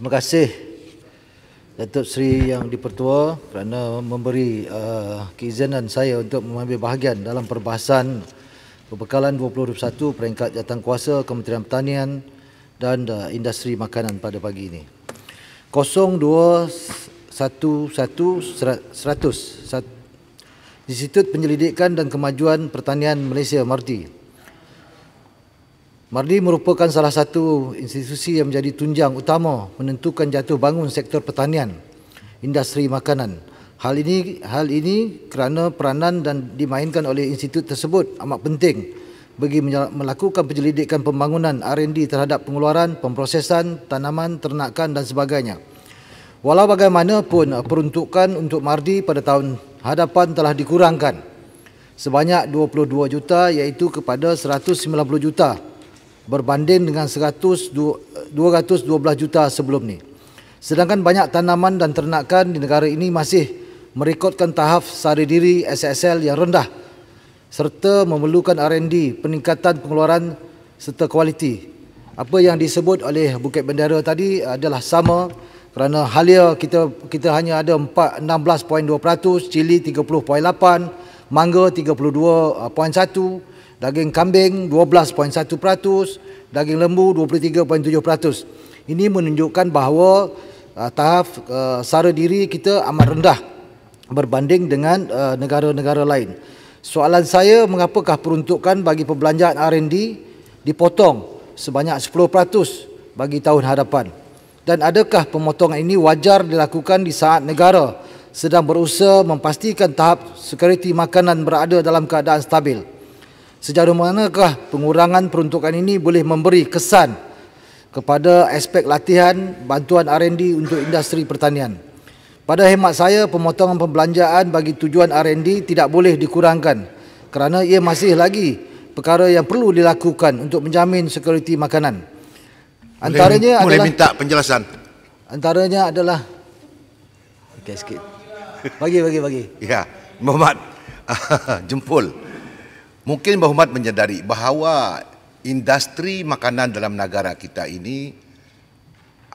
Terima kasih Datuk Seri Yang Dipertua kerana memberi uh, keizinan saya untuk mengambil bahagian dalam perbahasan perbekalan 2021 peringkat kuasa Kementerian Pertanian dan uh, Industri Makanan pada pagi ini. 0211100 Institut Penyelidikan dan Kemajuan Pertanian Malaysia Marti Mardi merupakan salah satu institusi yang menjadi tunjang utama menentukan jatuh bangun sektor pertanian, industri makanan. Hal ini hal ini kerana peranan dan dimainkan oleh institut tersebut amat penting bagi melakukan penyelidikan pembangunan R&D terhadap pengeluaran, pemprosesan, tanaman, ternakan dan sebagainya. Walau bagaimanapun peruntukan untuk Mardi pada tahun hadapan telah dikurangkan sebanyak 22 juta iaitu kepada 190 juta berbanding dengan 100, 212 juta sebelum ni, Sedangkan banyak tanaman dan ternakan di negara ini masih merekodkan tahap sari diri SSL yang rendah serta memerlukan R&D peningkatan pengeluaran serta kualiti. Apa yang disebut oleh Bukit Bendera tadi adalah sama kerana halia kita kita hanya ada 4 16.2%, cili 30.8, mangga 32.1, daging kambing 12.1%, daging lembu 23.7%. Ini menunjukkan bahawa uh, tahap uh, sara diri kita amat rendah berbanding dengan uh, negara-negara uh, lain. Soalan saya, mengapakah peruntukan bagi perbelanjaan R&D dipotong sebanyak 10% bagi tahun hadapan? Dan adakah pemotongan ini wajar dilakukan di saat negara sedang berusaha memastikan tahap sekuriti makanan berada dalam keadaan stabil? Sejauh manakah pengurangan peruntukan ini boleh memberi kesan kepada aspek latihan bantuan R&D untuk industri pertanian? Pada hemat saya, pemotongan pembelanjaan bagi tujuan R&D tidak boleh dikurangkan kerana ia masih lagi perkara yang perlu dilakukan untuk menjamin sekuriti makanan. Antaranya boleh, adalah boleh minta penjelasan. Antaranya adalah okey sikit. Bagi bagi bagi. Ya, Muhammad jempol. Mungkin Mbak Humat menyadari bahwa industri makanan dalam negara kita ini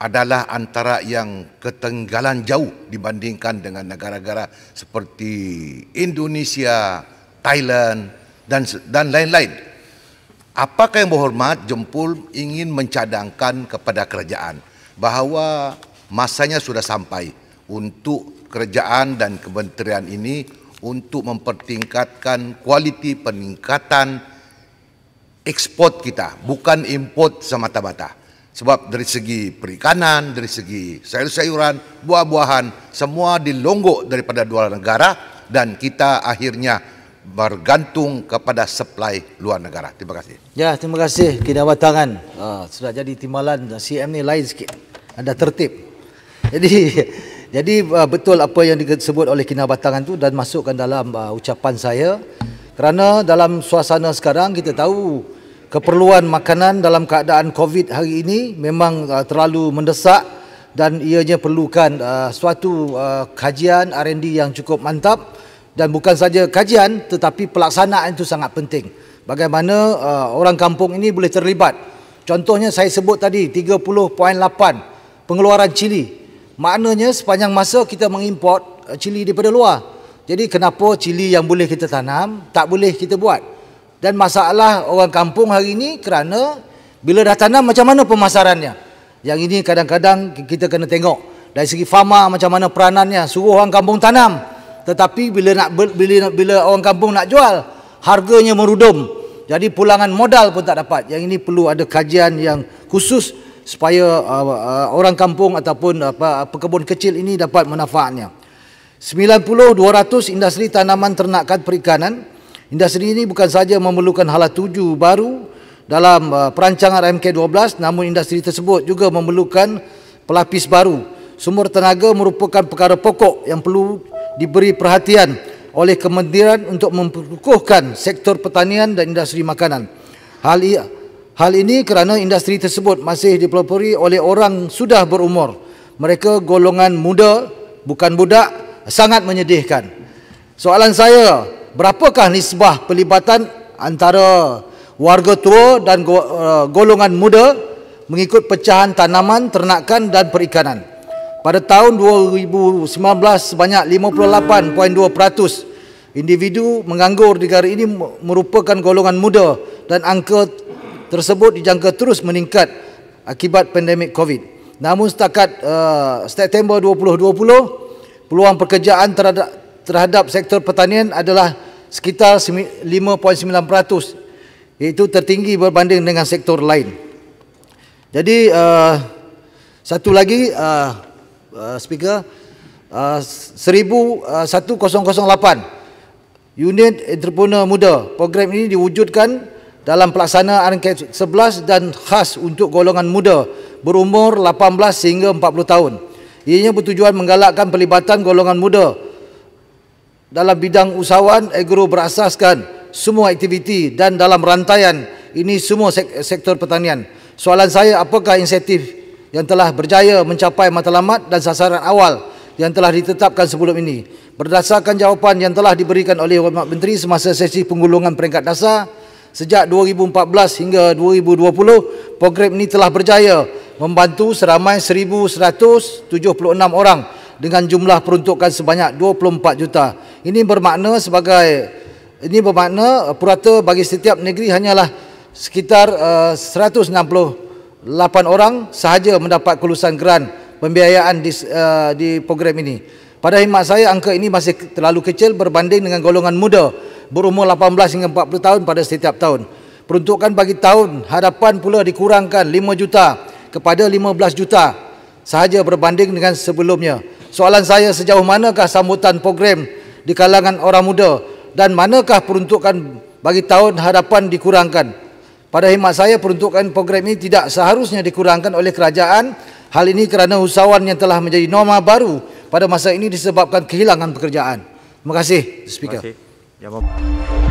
adalah antara yang ketenggalan jauh dibandingkan dengan negara-negara seperti Indonesia, Thailand dan dan lain-lain. Apakah yang berhormat Jempol ingin mencadangkan kepada kerajaan bahawa masanya sudah sampai untuk kerajaan dan kementerian ini untuk mempertingkatkan kualiti peningkatan ekspor kita, bukan import semata-mata. Sebab dari segi perikanan, dari segi sayur-sayuran, buah-buahan, semua dilonggok daripada dua negara dan kita akhirnya bergantung kepada supply luar negara. Terima kasih. Ya, terima kasih Kinabatangan. Tangan. Ah, sudah jadi timbalan CM ni lain sikit. Ada tertib. Jadi jadi uh, betul apa yang disebut oleh batangan tu dan masukkan dalam uh, ucapan saya kerana dalam suasana sekarang kita tahu keperluan makanan dalam keadaan COVID hari ini memang uh, terlalu mendesak dan ianya perlukan uh, suatu uh, kajian R&D yang cukup mantap dan bukan saja kajian tetapi pelaksanaan itu sangat penting. Bagaimana uh, orang kampung ini boleh terlibat. Contohnya saya sebut tadi 30.8 pengeluaran cili Maknanya sepanjang masa kita mengimport eh, cili daripada luar. Jadi kenapa cili yang boleh kita tanam tak boleh kita buat? Dan masalah orang kampung hari ini kerana bila dah tanam macam mana pemasarannya? Yang ini kadang-kadang kita kena tengok dari segi fama macam mana peranannya suruh orang kampung tanam tetapi bila nak bila bila orang kampung nak jual harganya merudum. Jadi pulangan modal pun tak dapat. Yang ini perlu ada kajian yang khusus supaya uh, uh, orang kampung ataupun uh, pekebun kecil ini dapat manfaatnya. 200 industri tanaman ternakan perikanan. Industri ini bukan saja memerlukan hala tuju baru dalam uh, perancangan RMK 12 namun industri tersebut juga memerlukan pelapis baru. Sumber tenaga merupakan perkara pokok yang perlu diberi perhatian oleh kementerian untuk memperkukuhkan sektor pertanian dan industri makanan. Hal ini Hal ini kerana industri tersebut masih dipelopori oleh orang sudah berumur. Mereka golongan muda, bukan budak, sangat menyedihkan. Soalan saya, berapakah nisbah pelibatan antara warga tua dan eh, golongan muda mengikut pecahan tanaman, ternakan dan perikanan? Pada tahun 2019 sebanyak 58.2% individu menganggur di negara ini merupakan golongan muda dan angka tersebut dijangka terus meningkat akibat pandemik COVID. Namun setakat uh, September 2020, peluang pekerjaan terhadap, terhadap sektor pertanian adalah sekitar 5.9% iaitu tertinggi berbanding dengan sektor lain. Jadi uh, satu lagi uh, uh, speaker uh, 1008 uh, Unit Entrepreneur Muda program ini diwujudkan dalam pelaksanaan RKF 11 dan khas untuk golongan muda berumur 18 sehingga 40 tahun. Ianya bertujuan menggalakkan pelibatan golongan muda dalam bidang usahawan agro berasaskan semua aktiviti dan dalam rantaian ini semua sektor pertanian. Soalan saya apakah insentif yang telah berjaya mencapai matlamat dan sasaran awal yang telah ditetapkan sebelum ini? Berdasarkan jawapan yang telah diberikan oleh Wakil Menteri semasa sesi penggulungan peringkat dasar, Sejak 2014 hingga 2020, program ini telah berjaya membantu seramai 1,176 orang dengan jumlah peruntukan sebanyak 24 juta. Ini bermakna sebagai ini bermakna eh, purata bagi setiap negeri hanyalah sekitar eh, uh, 168 orang sahaja mendapat kelulusan geran pembiayaan di, uh, di program ini. Pada himat saya angka ini masih terlalu kecil berbanding dengan golongan muda berumur 18 hingga 40 tahun pada setiap tahun. Peruntukan bagi tahun hadapan pula dikurangkan 5 juta kepada 15 juta sahaja berbanding dengan sebelumnya. Soalan saya sejauh manakah sambutan program di kalangan orang muda dan manakah peruntukan bagi tahun hadapan dikurangkan? Pada hemat saya peruntukan program ini tidak seharusnya dikurangkan oleh kerajaan. Hal ini kerana usahawan yang telah menjadi norma baru pada masa ini disebabkan kehilangan pekerjaan. Terima kasih, Terima kasih. Ya vamos.